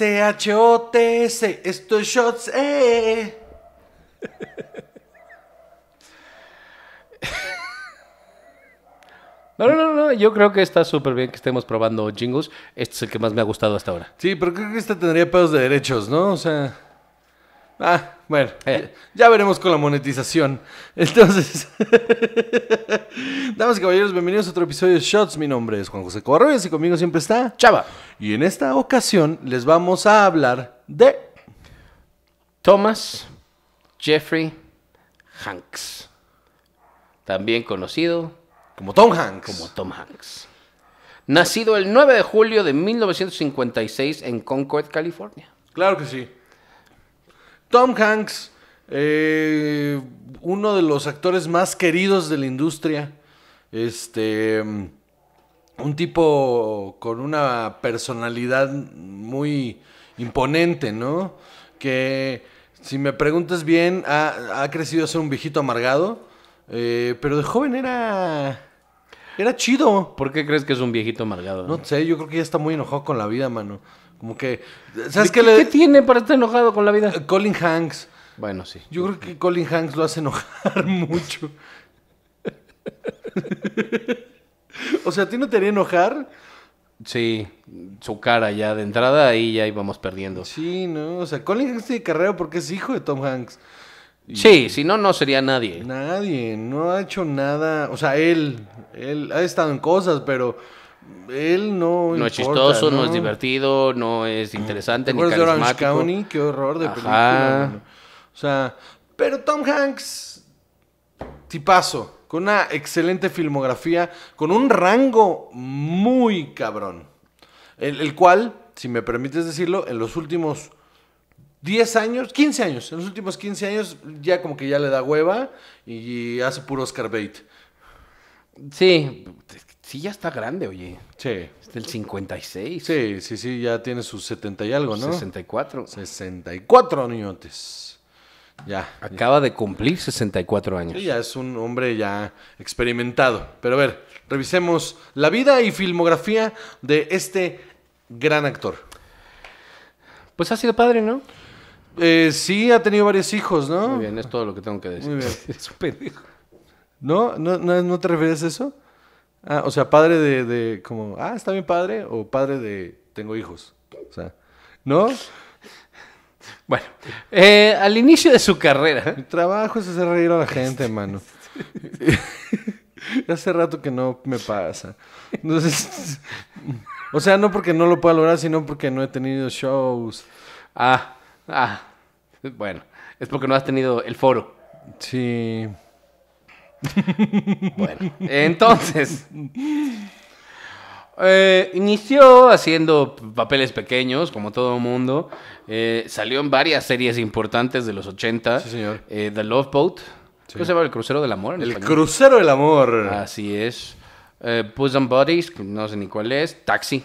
S-H-O-T-S, estos shots, eh. No, no, no, no, yo creo que está súper bien que estemos probando jingles. Este es el que más me ha gustado hasta ahora. Sí, pero creo que este tendría pedos de derechos, ¿no? O sea. Ah, bueno, eh. ya veremos con la monetización. Entonces, damas y caballeros, bienvenidos a otro episodio de Shots. Mi nombre es Juan José Covarrubias y conmigo siempre está Chava. Y en esta ocasión les vamos a hablar de Thomas Jeffrey Hanks, también conocido como Tom Hanks. Como Tom Hanks. Nacido el 9 de julio de 1956 en Concord, California. Claro que sí. Tom Hanks, eh, uno de los actores más queridos de la industria. Este. Mm, un tipo con una personalidad muy imponente, ¿no? Que, si me preguntas bien, ha, crecido a ser un viejito amargado. Eh, pero de joven era. Era chido. ¿Por qué crees que es un viejito amargado? No, no sé, yo creo que ya está muy enojado con la vida, mano. Como que. ¿sabes qué, tiene para estar enojado con la vida? Colin Hanks. Bueno, sí. Yo creo que Colin Hanks lo hace enojar mucho. o sea, ¿a ti no te haría enojar? Sí, su cara ya de entrada ahí ya íbamos perdiendo. Sí, ¿no? O sea, Colin Hanks tiene carrera porque es hijo de Tom Hanks. Sí, si no, no sería nadie. Nadie, no ha hecho nada. O sea, él, él ha estado en cosas, pero él no. No es chistoso, ¿no? es divertido, no es interesante, ni carismático. De Orange County? Qué horror de película. O sea, pero Tom Hanks, tipazo, con una excelente filmografía, con un rango muy cabrón. El, el cual, si me permites decirlo, en los últimos 10 años, 15 años, en los últimos 15 años ya como que ya le da hueva y hace puro Oscar bait. Sí, Sí, ya está grande, oye. Sí. Es del 56. Sí, sí, sí, ya tiene sus 70 y algo, ¿no? 64. 64 niñotes. Ya. Acaba de cumplir 64 años. Sí, ya es un hombre ya experimentado. Pero a ver, revisemos la vida y filmografía de este gran actor. Pues ha sido padre, ¿no? Eh, sí, ha tenido varios hijos, ¿no? Muy bien, es todo lo que tengo que decir. Muy bien. es un pendejo. ¿No? ¿No, no, no te refieres a eso? Ah, o sea, padre de, de como, ah, está bien padre, o padre de tengo hijos. O sea, ¿no? Bueno, eh, al inicio de su carrera. Mi trabajo es hacer reír a la gente, mano. Hace rato que no me pasa. Entonces, o sea, no porque no lo pueda lograr, sino porque no he tenido shows. Ah, ah. Bueno, es porque no has tenido el foro. Sí. bueno, entonces. Eh, inició haciendo papeles pequeños, como todo mundo. Eh, salió en varias series importantes de los 80. Sí, señor. Eh, The Love Boat. ¿Cómo se llama? El Crucero del Amor. el Crucero del Amor. Así es. Puss and Bodies. no sé ni cuál es. Taxi.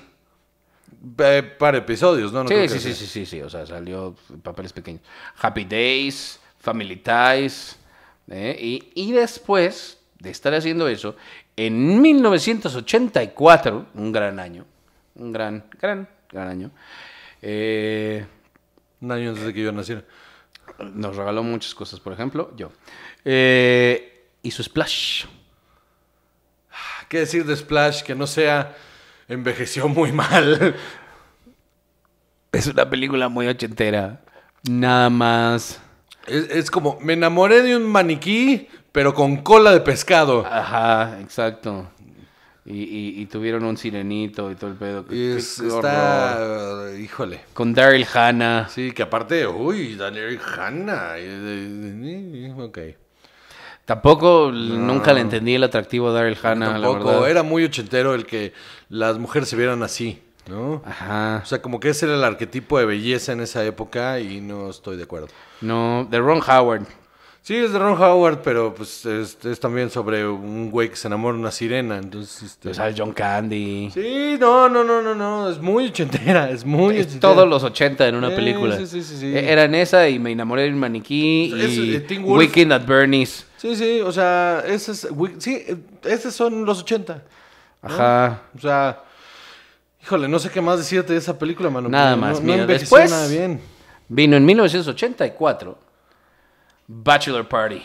para episodios, ¿no? sí, sí, sí, sí, sí, sí. O sea, salió papeles pequeños. Happy Days, Family Ties. ¿eh? Y, después de estar haciendo eso, en 1984, un gran año, un gran, gran, gran año. Eh, un año antes de que yo naciera. Nos regaló muchas cosas, por ejemplo, yo. Eh, y su Splash. Ah, ¿Qué decir de Splash que no sea envejeció muy mal? Es una película muy ochentera. Nada más. Es, como, me enamoré de un maniquí, pero con cola de pescado. Ajá, exacto. Y, tuvieron un sirenito y todo el pedo. Y está, híjole. Con Daryl Hannah. Sí, que aparte, uy, Daryl Hannah. Eh, eh, eh, Tampoco nunca le entendí el atractivo de Daryl Hannah. Tampoco, la era muy ochentero el que las mujeres se vieran así. ¿no? Ajá. O sea, como que ese era el arquetipo de belleza en esa época y no estoy de acuerdo. No, de Ron Howard. Sí, es de Ron Howard, pero pues es, también sobre un güey que se enamora de una sirena, entonces... O este pues, John Candy. Sí, no, no, no, no, no, es muy ochentera, es muy Todos los ochenta en una película. Sí, sí, sí, e, Eran esa y Me enamoré un maniquí pues, y Weekend at Bernie's. Sí, sí, o sea, esas, sí, eh, esos son los ochenta. Ajá. O sea... Híjole, no sé qué más decirte de esa película, mano. Nada más, después nada bien. vino en 1984 Bachelor Party.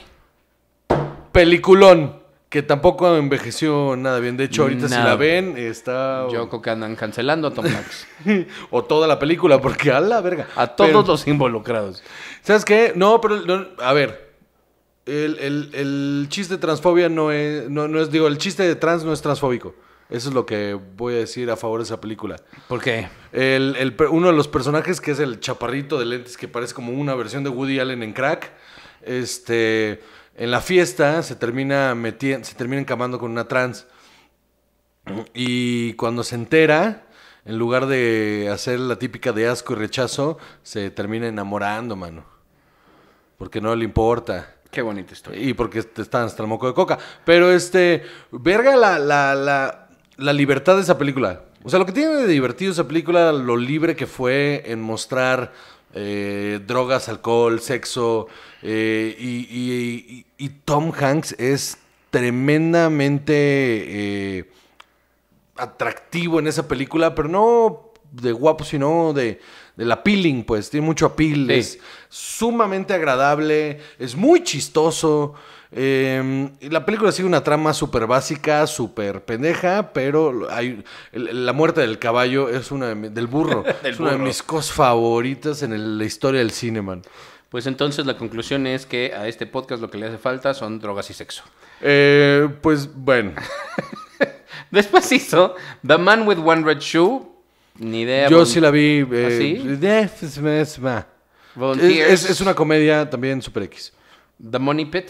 Peliculón. Que tampoco envejeció nada bien. De hecho, ahorita si la ven, está. Yo creo que andan cancelando a Tom Max. o toda la película, porque a la verga. A todos los involucrados. ¿Sabes qué? No, pero. a ver. El, chiste de transfobia no es, no es. Digo, el chiste de trans no es transfóbico. Eso es lo que voy a decir a favor de esa película. ¿Por qué? uno de los personajes, que es el chaparrito de lentes, que parece como una versión de Woody Allen en crack, este, en la fiesta se termina, metiendo, se termina encamando con una trans. Y cuando se entera, en lugar de hacer la típica de asco y rechazo, se termina enamorando, mano. Porque no le importa. Qué bonita historia. Y porque están hasta el moco de coca. Pero este, verga la la libertad de esa película. O sea, lo que tiene de divertido esa película, lo libre que fue en mostrar eh, drogas, alcohol, sexo. Eh, y, Tom Hanks es tremendamente eh, atractivo en esa película, pero no de guapo, sino de, del appealing, pues. Tiene mucho appeal. Es sumamente agradable, es muy chistoso. Em, la película sigue una trama súper básica, súper pendeja, pero hay, la muerte del caballo es una de del burro. es una de mis cosas favoritas en la historia del cine, Pues entonces la conclusión es que a este podcast lo que le hace falta son drogas y sexo. Eh, pues bueno. Después hizo The Man with One Red Shoe. Ni idea. Yo sí la vi. Eh, ¿Ah, es, es, una comedia también super X. The Money Pit.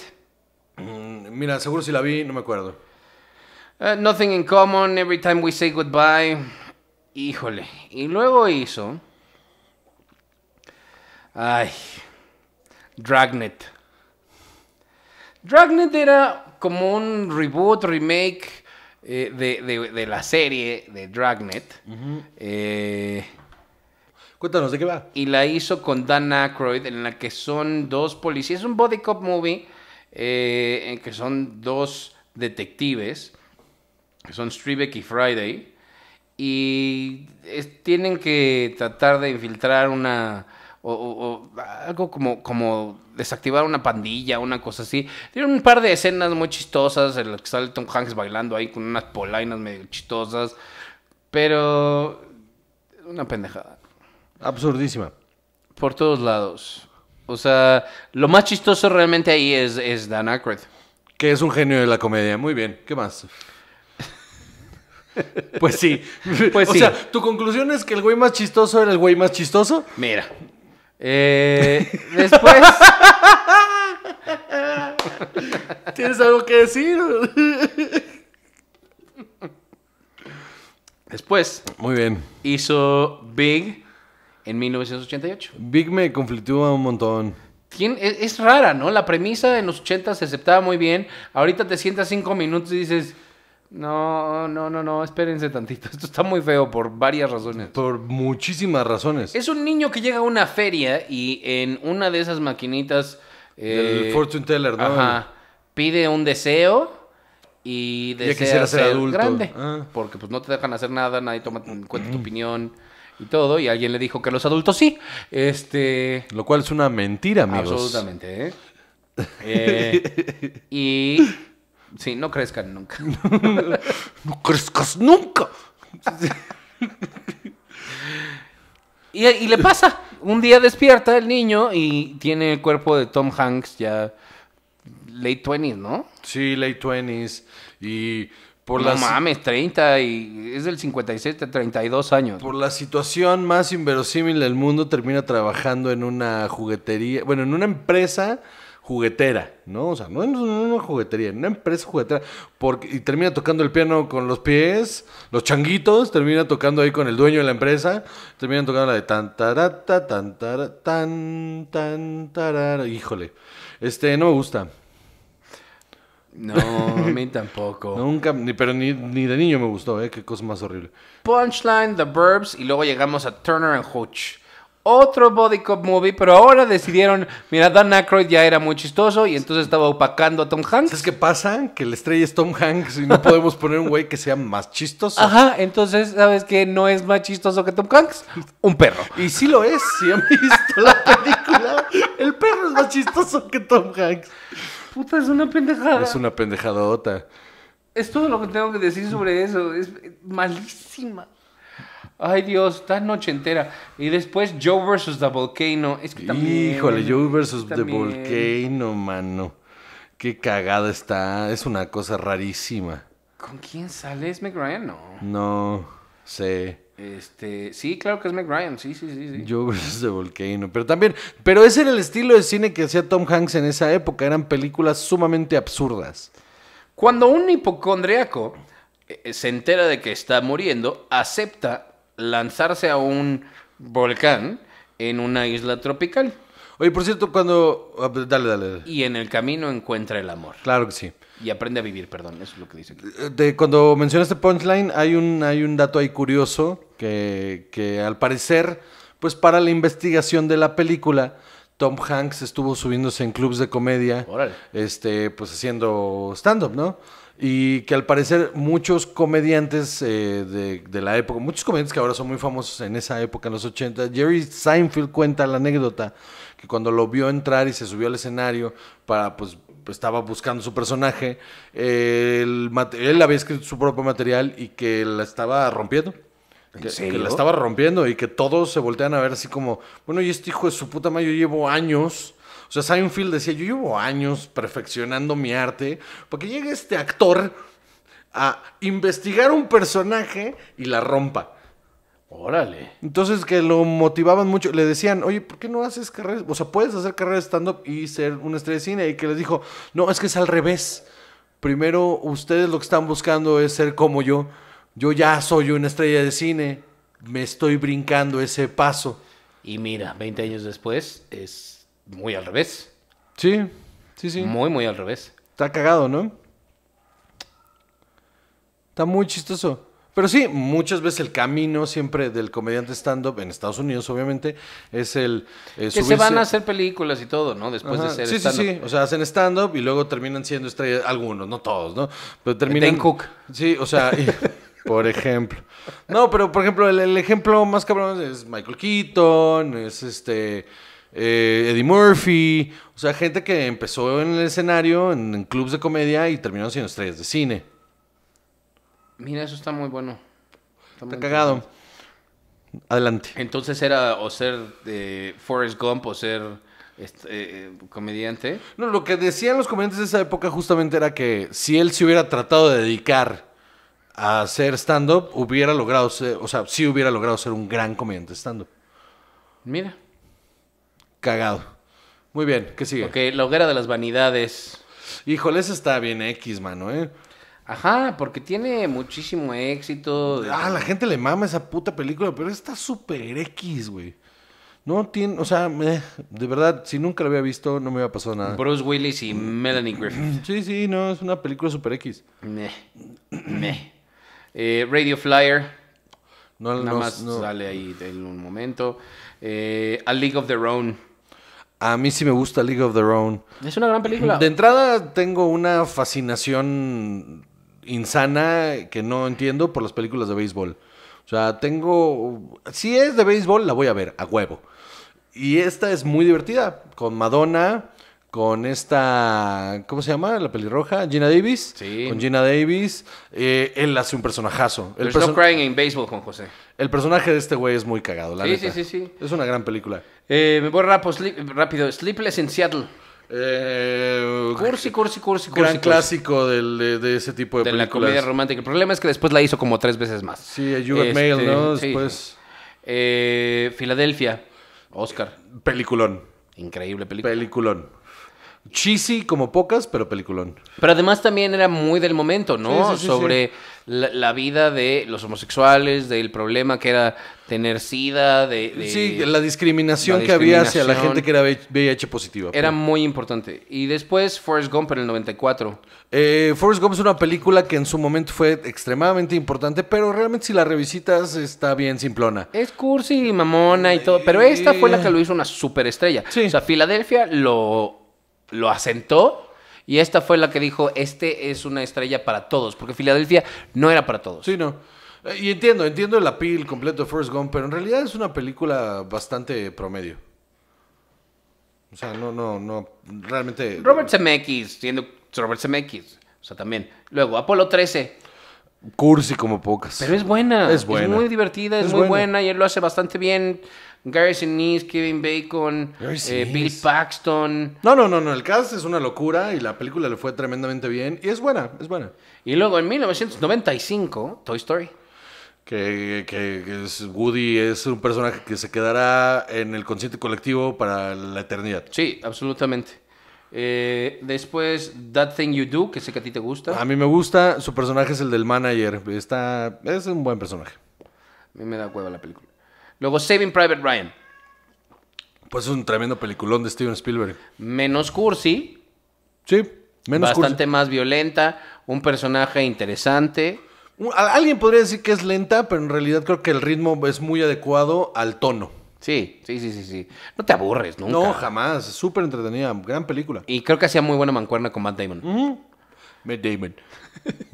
Mira, seguro si la vi, no me acuerdo. Eh, nothing in common, every time we say goodbye. Híjole. Y luego hizo. Ay. Dragnet. Dragnet era como un reboot, remake eh, de, la serie de Dragnet. Eh, Cuéntanos de qué va. Y la hizo con Dan Aykroyd, en la que son dos policías. Es un body cop movie eh, en que son dos detectives, que son Strebeck y Friday, y tienen que tratar de infiltrar una... O, algo como, como desactivar una pandilla, una cosa así. Tiene un par de escenas muy chistosas en las que sale Tom Hanks bailando ahí con unas polainas medio chistosas, pero una pendejada. Absurdísima. Por todos lados. O sea, lo más chistoso realmente ahí es, es Dan Aykroyd. Que es un genio de la comedia. Muy bien. ¿Qué más? Pues sí. Pues o sea, ¿tu conclusión es que el güey más chistoso era el güey más chistoso? Mira. Eh, después. ¿Tienes algo que decir? Después. Muy bien. Hizo Big en 1988. Big me conflictúa un montón. E, es, rara, ¿no? La premisa en los 80 se aceptaba muy bien. Ahorita te sientas cinco minutos y dices, no, no, no, no, espérense tantito. Esto está muy feo por varias razones. Por muchísimas razones. Es un niño que llega a una feria y en una de esas maquinitas... El eh, fortune teller, ¿no? Ajá. Pide un deseo y desea ser, adulto. grande. Ah. Porque pues no te dejan hacer nada, nadie toma en cuenta tu opinión y todo, y alguien le dijo que los adultos sí. Este, Lo cual es una mentira, amigos. Absolutamente. ¿eh? eh y sí, no crezcan nunca. no crezcas nunca. y, y, le pasa. Un día despierta el niño y tiene el cuerpo de Tom Hanks ya late 20s, ¿no? Sí, late 20s. Y no las, mames, 30 y es del 57, 32 años. Por la situación más inverosímil del mundo, termina trabajando en una juguetería, bueno, en una empresa juguetera, ¿no? O sea, no en una juguetería, en una empresa juguetera. Porque, y termina tocando el piano con los pies, los changuitos, termina tocando ahí con el dueño de la empresa, termina tocando la de tan tarata, tan tarata, tan tan Híjole, este, no me gusta. No, a mí tampoco. Nunca, pero ni, de niño me gustó, ¿eh? Qué cosa más horrible. Punchline, The Burbs y luego llegamos a Turner and Hooch. Otro body cop movie, pero ahora decidieron, mira, Dan Aykroyd ya era muy chistoso y entonces estaba opacando a Tom Hanks. ¿Sabes qué pasa? Que la estrella es Tom Hanks y no podemos poner un güey que sea más chistoso. Ajá, entonces, ¿sabes qué? No es más chistoso que Tom Hanks, un perro. Y sí lo es, si han visto la película, el perro es más chistoso que Tom Hanks. Puta, es una pendejada. Es una pendejadota. Es todo lo que tengo que decir sobre eso. Es malísima. Ay Dios, esta noche entera. Y después Joe versus The Volcano. Es Híjole, Joe versus The Volcano, mano. Qué cagada está. Es una cosa rarísima. ¿Con quién sale? ¿Es McRyan? No. No, sé. Este, sí, claro que es Meg Ryan, sí, sí, sí, yo de Volcano, pero también, pero ese era el estilo de cine que hacía Tom Hanks en esa época, eran películas sumamente absurdas. Cuando un hipocondriaco eh, eh, se entera de que está muriendo, acepta lanzarse a un volcán en una isla tropical. Oye, por cierto, cuando... Ah, pues, dale, dale, Y en el camino encuentra el amor. Claro que sí. Y aprende a vivir, perdón, eso es lo que dice. Eh, de, cuando mencionaste punchline, hay un, hay un dato ahí curioso que, al parecer, pues para la investigación de la película, Tom Hanks estuvo subiéndose en clubs de comedia, este, pues haciendo stand-up, ¿no? Y que al parecer muchos comediantes eh, de, la época, muchos comediantes que ahora son muy famosos en esa época, en los 80, Jerry Seinfeld cuenta la anécdota que cuando lo vio entrar y se subió al escenario para, pues, estaba buscando su personaje, él había escrito su propio material y que la estaba rompiendo que, la estaba rompiendo y que todos se voltean a ver así como, bueno, y este hijo de su puta madre, yo llevo años. O sea, Seinfeld decía, yo llevo años perfeccionando mi arte porque que llegue este actor a investigar un personaje y la rompa. Órale. Entonces que lo motivaban mucho, le decían, oye, ¿por qué no haces carreras? O sea, puedes hacer carrera de stand-up y ser una estrella de cine. Y que les dijo, no, es que es al revés. Primero, ustedes lo que están buscando es ser como yo. Yo ya soy una estrella de cine, me estoy brincando ese paso. Y mira, 20 años después es muy al revés. Sí, sí, sí. Muy, muy al revés. Está cagado, ¿no? Está muy chistoso. Pero sí, muchas veces el camino siempre del comediante stand-up en Estados Unidos, obviamente, es el. Eh, que se van a hacer películas y todo, ¿no? Después de ser sí, stand-up. Sí, sí, O sea, hacen stand-up y luego terminan siendo estrellas, algunos, no todos, ¿no? Pero terminan. Cook. Sí, o sea. Por ejemplo. No, pero por ejemplo, el, ejemplo más cabrón es Michael Keaton, es este. Eh, Eddie Murphy, o sea, gente que empezó en el escenario, en, clubs de comedia y terminó siendo estrellas de cine. Mira, eso está muy bueno. Está, cagado. Adelante. Entonces era o ser Forrest Gump o ser este, eh, comediante. No, lo que decían los comediantes de esa época justamente era que si él se hubiera tratado de dedicar a ser stand-up, hubiera logrado ser, o sea, sí hubiera logrado ser un gran comediante stand-up. Mira. Cagado. Muy bien, ¿qué sigue? Ok, la hoguera de las vanidades. Híjole, esa está bien X, mano, ¿eh? Ajá, porque tiene muchísimo éxito. Ah, la gente le mama esa puta película, pero está súper X, güey. No tiene, o sea, de verdad, si nunca la había visto, no me había pasado nada. Bruce Willis y Melanie Griffith. Sí, sí, no, es una película super X. Meh. Meh. Eh, Radio Flyer. No, nada más sale ahí en un momento. Eh, a League of Their Own. A mí sí me gusta League of Their Own. Es una gran película. De entrada tengo una fascinación insana que no entiendo por las películas de béisbol. O sea, tengo... Si es de béisbol, la voy a ver, a huevo. Y esta es muy divertida, con Madonna, con esta, ¿cómo se llama? La pelirroja, Gina Davis. Sí. Con Gina Davis. Eh, él hace un personajazo. El There's no crying baseball, con José. El personaje de este güey es muy cagado, la sí, Sí, sí, sí. Es una gran película. Eh, me voy rápido, rápido. Sleepless in Seattle. Eh, cursi, cursi, cursi, Gran clásico de, ese tipo de, películas. De la comedia romántica. El problema es que después la hizo como tres veces más. Sí, You eh, Got este, ¿no? Después. Filadelfia, Oscar. Peliculón. Increíble película. Peliculón cheesy como pocas, pero peliculón. Pero además también era muy del momento, ¿no? Sobre la, vida de los homosexuales, del problema que era tener sida, de... sí, la discriminación, que había hacia la gente que era VIH positiva. Era pues. muy importante. Y después Forrest Gump en el 94. Eh, Forrest Gump es una película que en su momento fue extremadamente importante, pero realmente si la revisitas está bien simplona. Es cursi, mamona y todo, pero esta fue la que lo hizo una superestrella. O sea, Filadelfia lo lo asentó. Y esta fue la que dijo, este es una estrella para todos, porque Filadelfia no era para todos. Sí, no. Eh, y entiendo, entiendo el appeal completo de First Gone, pero en realidad es una película bastante promedio. O sea, no, no, no, realmente... Robert Zemeckis, siendo Robert Zemeckis, o sea, también. Luego, Apolo 13. Cursi como pocas. Pero es buena. Es buena. Es muy divertida, es, muy buena. y él lo hace bastante bien. Gary Sinise, Kevin Bacon, eh, Bill Paxton. No, no, no, no. El cast es una locura y la película le fue tremendamente bien. Y es buena, es buena. Y luego en 1995, Toy Story. Que, Woody es un personaje que se quedará en el consciente colectivo para la eternidad. Sí, absolutamente. Eh, después, That Thing You Do, que sé que a ti te gusta. A mí me gusta. Su personaje es el del manager. Está, es un buen personaje. A mí me da hueva la película. Luego Saving Private Ryan. Pues es un tremendo peliculón de Steven Spielberg. Menos cursi. Sí, menos Bastante más violenta, un personaje interesante. Alguien podría decir que es lenta, pero en realidad creo que el ritmo es muy adecuado al tono. Sí, sí, sí, sí, sí. No te aburres nunca. No, jamás. Súper entretenida, gran película. Y creo que hacía muy buena mancuerna con Matt Damon. Matt Damon.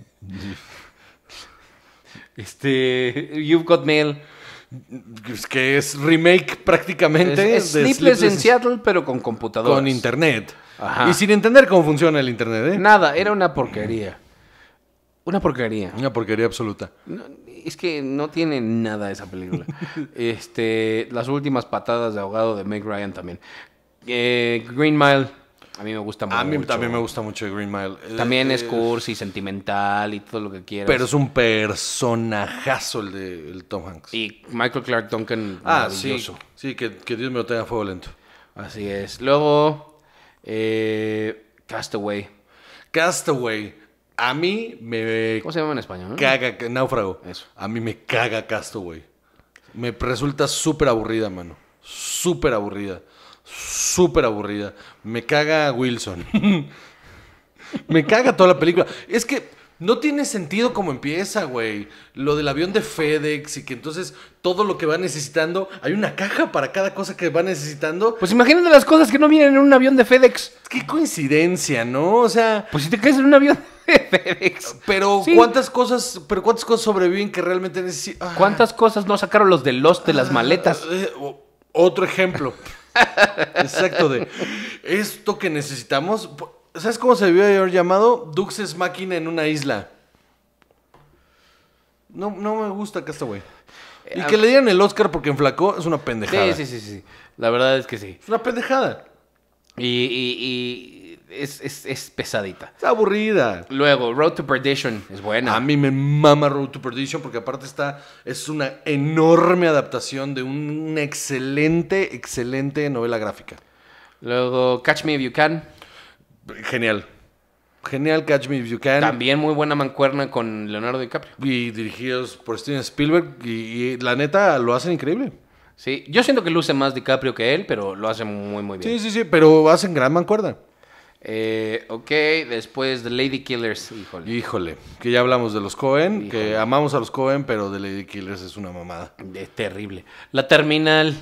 este, You've Got Mail que es remake prácticamente. Es, de Sleepless, en Seattle, pero con computadoras. Con internet. Y sin entender cómo funciona el internet, ¿eh? Nada, era una porquería. Una porquería. Una porquería absoluta. es que no tiene nada esa película. este, las últimas patadas de ahogado de Meg Ryan también. Eh, Green Mile a mí me gusta mucho. A mí también me gusta mucho Green Mile. También es eh, cursi, sentimental y todo lo que quieras. Pero es un personajazo el de el Tom Hanks. Y Michael Clark Duncan, ah, Sí, sí que, Dios me lo tenga a fuego lento. Así es. Luego, eh, Castaway. Castaway. A mí me... ¿Cómo se llama en español? No? Caga, náufrago. Eso. A mí me caga Castaway. Me resulta súper aburrida, mano. Súper aburrida súper aburrida. Me caga Wilson. Me caga toda la película. Es que no tiene sentido cómo empieza, güey. Lo del avión de FedEx y que entonces todo lo que va necesitando, hay una caja para cada cosa que va necesitando. Pues imagínate las cosas que no vienen en un avión de FedEx. Qué coincidencia, ¿no? O sea, pues si te caes en un avión de FedEx. Pero cuántas cosas, pero cuántas cosas sobreviven que realmente necesitan. ¿Cuántas ah. cosas no sacaron los de Lost de las maletas? Ah, eh, otro ejemplo. Exacto, de esto que necesitamos. ¿Sabes cómo se debió haber llamado? Duxes máquina en una isla. No, no me gusta este eh, que güey. Y que le dieran el Oscar porque enflacó es una pendejada. Sí, sí, sí, sí. La verdad es que sí. Es una pendejada. y, es, es, es, pesadita. aburrida. Luego, Road to Perdition es buena. A mí me mama Road to Perdition porque aparte está, es una enorme adaptación de una excelente, excelente novela gráfica. Luego, Catch Me If You Can. Genial. Genial Catch Me If You Can. También muy buena mancuerna con Leonardo DiCaprio. Y dirigidos por Steven Spielberg. Y, y la neta, lo hacen increíble. Sí, yo siento que luce más DiCaprio que él, pero lo hacen muy, muy bien. Sí, sí, sí, pero hacen gran mancuerna. Eh, ok, después The Lady Killers, híjole. Híjole, que ya hablamos de los Cohen, que amamos a los Cohen, pero The Lady Killers es una mamada. Es terrible. La Terminal,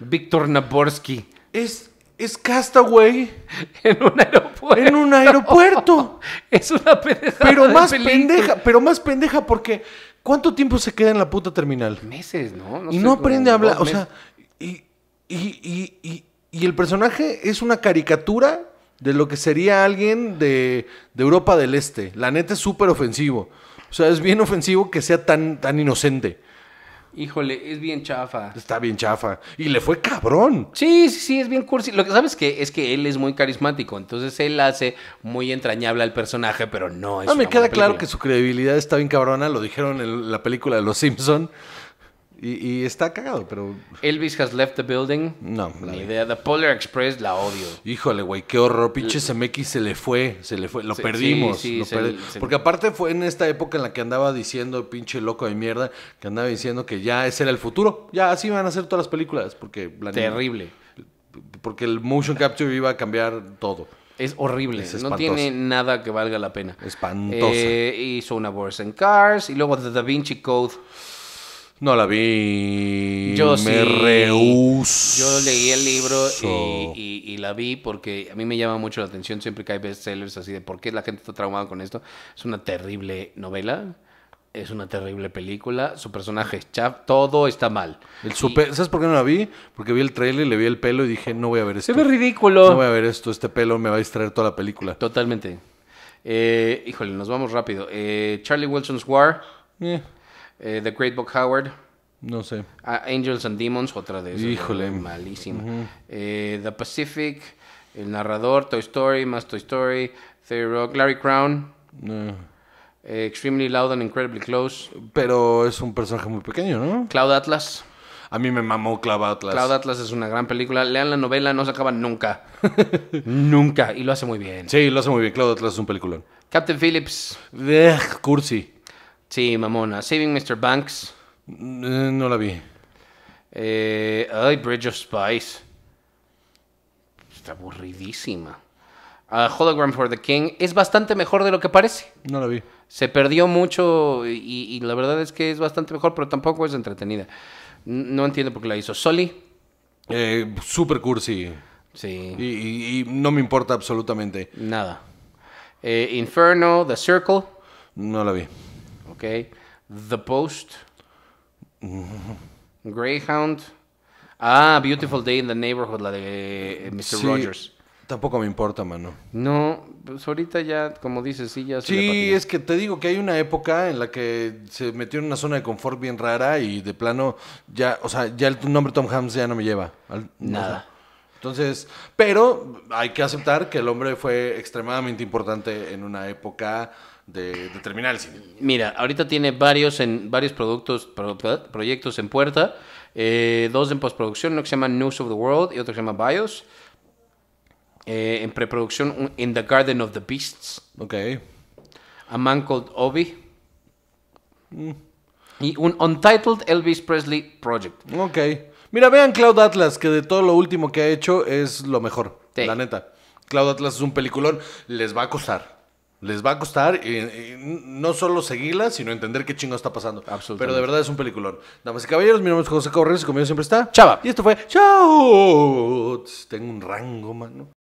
Víctor Naborsky. Es, es Castaway. en un aeropuerto. En un aeropuerto. es una pendeja. Pero más pendeja, pero más pendeja porque ¿cuánto tiempo se queda en la puta terminal? Meses, ¿no? y no aprende a hablar, o sea, y, y el personaje es una caricatura de lo que sería alguien de, Europa del Este. La neta es súper ofensivo. O sea, es bien ofensivo que sea tan, tan inocente. Híjole, es bien chafa. Está bien chafa. Y le fue cabrón. Sí, sí, sí, es bien cursi. Lo que sabes que es que él es muy carismático, entonces él hace muy entrañable al personaje, pero no es. No, me queda claro que su credibilidad está bien cabrona. Lo dijeron en la película de Los Simpson. Y, está cagado, pero. Elvis has left the building. No, la idea. de Polar Express la odio. Híjole, güey, qué horror. Pinche Zemeckis se le fue, se le fue. Lo perdimos. Sí, lo Porque aparte fue en esta época en la que andaba diciendo, pinche loco de mierda, que andaba diciendo que ya ese era el futuro. Ya así van a ser todas las películas. Porque. Terrible. porque el motion capture iba a cambiar todo. Es horrible. Es no tiene nada que valga la pena. Espantoso. Eh, hizo una Wars Cars y luego The Da Vinci Code. No la vi. Yo Me sí. Yo leí el libro y, la vi porque a mí me llama mucho la atención siempre que hay bestsellers así de por qué la gente está traumada con esto. Es una terrible novela. Es una terrible película. Su personaje es chap. Todo está mal. El ¿Sabes por qué no la vi? Porque vi el trailer, le vi el pelo y dije, no voy a ver esto. Se ve ridículo. No voy a ver esto. Este pelo me va a distraer toda la película. Totalmente. Eh, híjole, nos vamos rápido. Eh, Charlie Wilson's War. Eh. Eh, The Great Book Howard. No sé. Ah, Angels and Demons, otra de esas. Híjole. Malísima. Eh, The Pacific, El Narrador, Toy Story, más Toy Story, Theory Rock, Larry Crown. Eh, Extremely Loud and Incredibly Close. Pero es un personaje muy pequeño, ¿no? Cloud Atlas. A mí me mamó Cloud Atlas. Cloud Atlas es una gran película. Lean la novela, no se acaba nunca. nunca. Y lo hace muy bien. Sí, lo hace muy bien. Cloud Atlas es un peliculón. Captain Phillips. Ugh, cursi. Sí, mamona. Saving Mr. Banks. Eh, no la vi. Eh, Bridge of Spice. Está aburridísima. Ah, Hologram for the King es bastante mejor de lo que parece. No la vi. Se perdió mucho y, la verdad es que es bastante mejor, pero tampoco es entretenida. No entiendo por qué la hizo. Soli. Eh, super cursi. Sí. Y, no me importa absolutamente. Nada. Eh, Inferno, The Circle. No la vi. Okay. The Post. Mm-hmm. Greyhound. Ah, Beautiful Day in the Neighborhood, la de eh, Mr. Rogers. Tampoco me importa, mano. No, pues ahorita ya, como dices, sí, ya se Sí, es que te digo que hay una época en la que se metió en una zona de confort bien rara y de plano ya, o sea, ya el nombre Tom Hanks ya no me lleva. Nada. Entonces, pero hay que aceptar que el hombre fue extremadamente importante en una época de, Mira, ahorita tiene varios, en, varios productos, proyectos en puerta, eh, dos en postproducción, uno que se llama News of the World y otro que se llama Bios. Eh, en preproducción, In the Garden of the Beasts. Ok. A Man Called Obi. Mm. Y un Untitled Elvis Presley Project. Ok. Mira, vean Cloud Atlas, que de todo lo último que ha hecho es lo mejor. La neta. Cloud Atlas es un peliculón. Les va a costar. Les va a costar eh, eh, no solo seguirla, sino entender qué chingo está pasando. Absolutamente. Pero de verdad es un peliculón. Damas y caballeros, mi nombre es José Correa y conmigo siempre está Chava. Y esto fue Chau. Tengo un rango, mano.